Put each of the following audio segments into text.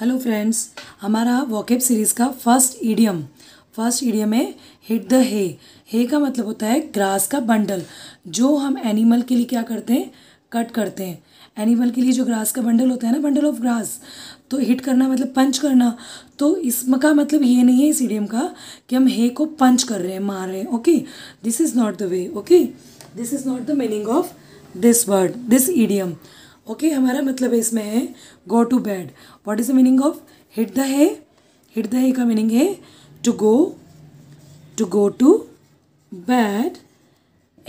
Hello friends हमारा vocab series का first idiom first idiom है हिट द हे हे का मतलब होता है ग्रास का बंडल जो हम एनिमल के लिए क्या करते हैं कट करते हैं एनिमल के लिए जो ग्रास का बंडल होता है ना बंडल ऑफ ग्रास तो हिट करना मतलब पंच करना तो इसका मतलब ये नहीं है इस ईडियम का कि हम हे को पंच कर रहे हैं मार रहे हैं okay this is not the way okay this is not the meaning of this word this idiom okay okay, हमारा मतलब है इसमें है go to bed what is the meaning of hit the hay hit the hay का meaning है to go to go to bed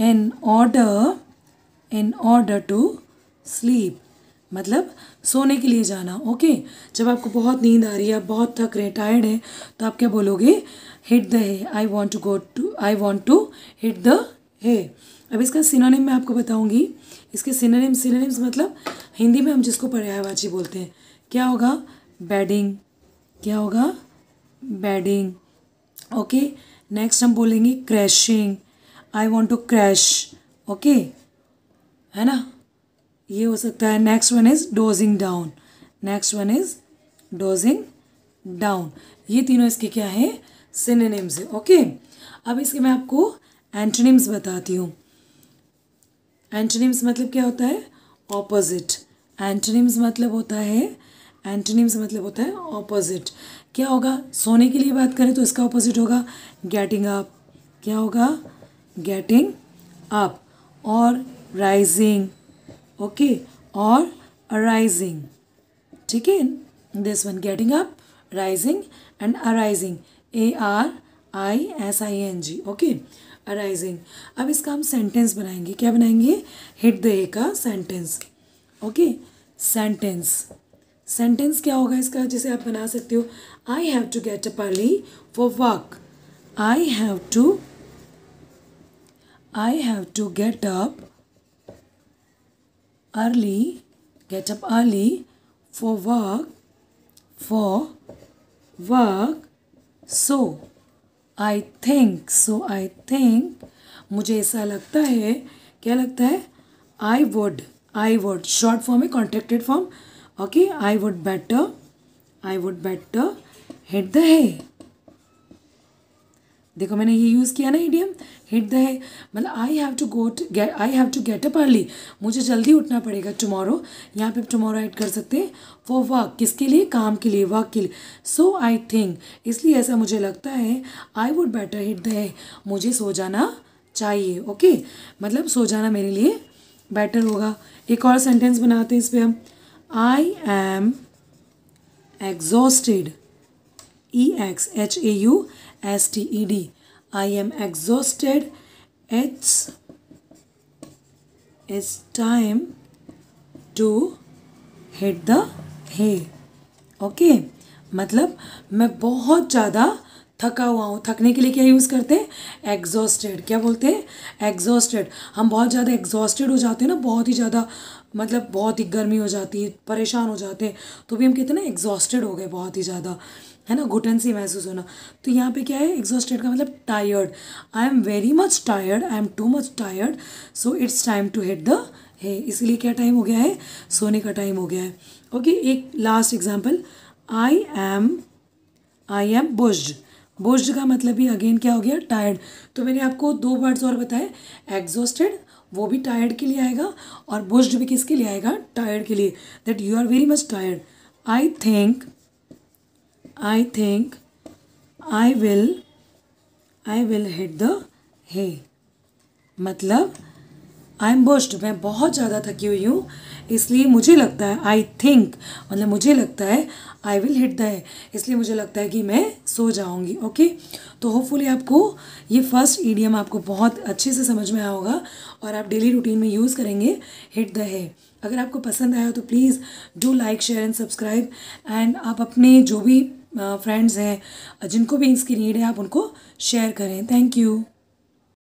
in order in order to sleep मतलब सोने के लिए जाना ओके okay? जब आपको बहुत नींद आ रही है आप बहुत थक रहे टायर्ड है तो आप क्या बोलोगे hit the hay I want to go to I want to hit the hay अब इसका सिनोनिम मैं आपको बताऊंगी इसके सिनोनिम सिनोनिम्स मतलब हिंदी में हम जिसको पर्यायवाची बोलते हैं क्या होगा बैडिंग क्या होगा बैडिंग ओके नेक्स्ट हम बोलेंगे crashing I want to crash okay है ना ये हो सकता है next one is dozing down next one is dozing down ये तीनों इसके क्या है सिनेम्स है ओके अब इसके मैं आपको एंटोनिम्स बताती हूँ एंटोनिम्स मतलब क्या होता है ऑपोजिट एंटोनिम्स मतलब होता है एंटोनिम्स मतलब होता है ऑपोजिट क्या होगा सोने के लिए बात करें तो इसका ऑपोजिट होगा गेटिंग अप क्या होगा गेटिंग अप और राइजिंग ओके और अराइजिंग ठीक है this one getting up rising and arising A R I S I N G okay arising अब इसका हम सेंटेंस बनाएंगे क्या बनाएंगे हिट द ए का सेंटेंस ओके सेंटेंस सेंटेंस क्या होगा इसका जिसे आप बना सकते हो I have to get up early for work I have to I have to get up early get up early for work for work so I think so I think मुझे ऐसा लगता है क्या लगता है I would I would short form है contracted form okay I would better I would better hit the hay देखो मैंने ये यूज़ किया ना ईडियम हिट द है मतलब I have to got get I have to get up early मुझे जल्दी उठना पड़ेगा टुमारो यहाँ पे टुमारो ऐड कर सकते हैं फॉर वर्क किसके लिए काम के लिए वर्क के लिए सो आई थिंक इसलिए ऐसा मुझे लगता है I would better hit the hay मुझे सो जाना चाहिए ओके okay? मतलब सो जाना मेरे लिए बेटर होगा एक और सेंटेंस बनाते हैं इस पर हम I am exhausted E X H A U S T E D I am exhausted It's it's time to hit the hay okay मतलब मैं बहुत ज़्यादा थका हुआ हूँ थकने के लिए क्या यूज़ करते हैं एग्जॉस्टेड क्या बोलते हैं एग्जॉस्टेड हम बहुत ज़्यादा एग्जॉस्टेड हो जाते हैं ना बहुत ही ज़्यादा मतलब बहुत ही गर्मी हो जाती है परेशान हो जाते हैं तो भी हम कहते हैं ना एग्जॉस्टेड हो गए बहुत ही ज़्यादा है ना घुटन सी महसूस होना तो यहाँ पे क्या है एग्जॉस्टेड का मतलब tired I am very much tired I am too much tired so it's time to hit the hay इसलिए क्या टाइम हो गया है सोने का टाइम हो गया है ओके okay, एक last example I am I am bushed बोझ का मतलब ही अगेन क्या हो गया टायर्ड तो मैंने आपको दो वर्ड्स और बताए एग्जॉस्टेड वो भी टायर्ड के लिए आएगा और बोझ भी किसके लिए आएगा टायर्ड के लिए that you are very much tired I think I think I will I will hit the hay मतलब आई एम बर्स्ट मैं बहुत ज़्यादा थकी हुई हूँ इसलिए मुझे लगता है आई थिंक मतलब मुझे लगता है आई विल हिट द है इसलिए मुझे लगता है कि मैं सो जाऊँगी ओके तो होपफुली आपको ये फर्स्ट ईडियम आपको बहुत अच्छे से समझ में आया होगा और आप डेली रूटीन में यूज़ करेंगे हिट द है अगर आपको पसंद आया हो तो please do like share and subscribe and आप अपने जो भी फ्रेंड्स हैं जिनको भी इसकी नीड है आप उनको शेयर करें थैंक यू